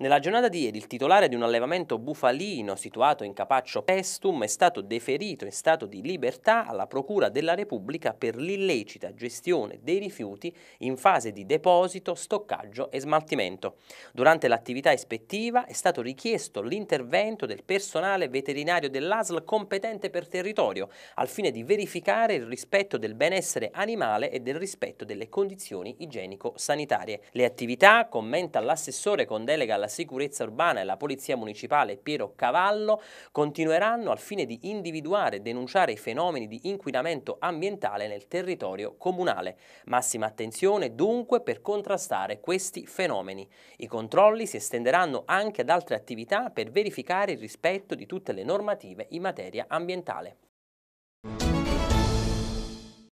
Nella giornata di ieri il titolare di un allevamento bufalino situato in Capaccio Pestum è stato deferito in stato di libertà alla Procura della Repubblica per l'illecita gestione dei rifiuti in fase di deposito, stoccaggio e smaltimento. Durante l'attività ispettiva è stato richiesto l'intervento del personale veterinario dell'ASL competente per territorio al fine di verificare il rispetto del benessere animale e del rispetto delle condizioni igienico-sanitarie. Le attività, commenta l'assessore con delega alla della sicurezza urbana e la Polizia Municipale Piero Cavallo continueranno al fine di individuare e denunciare i fenomeni di inquinamento ambientale nel territorio comunale. Massima attenzione dunque per contrastare questi fenomeni. I controlli si estenderanno anche ad altre attività per verificare il rispetto di tutte le normative in materia ambientale.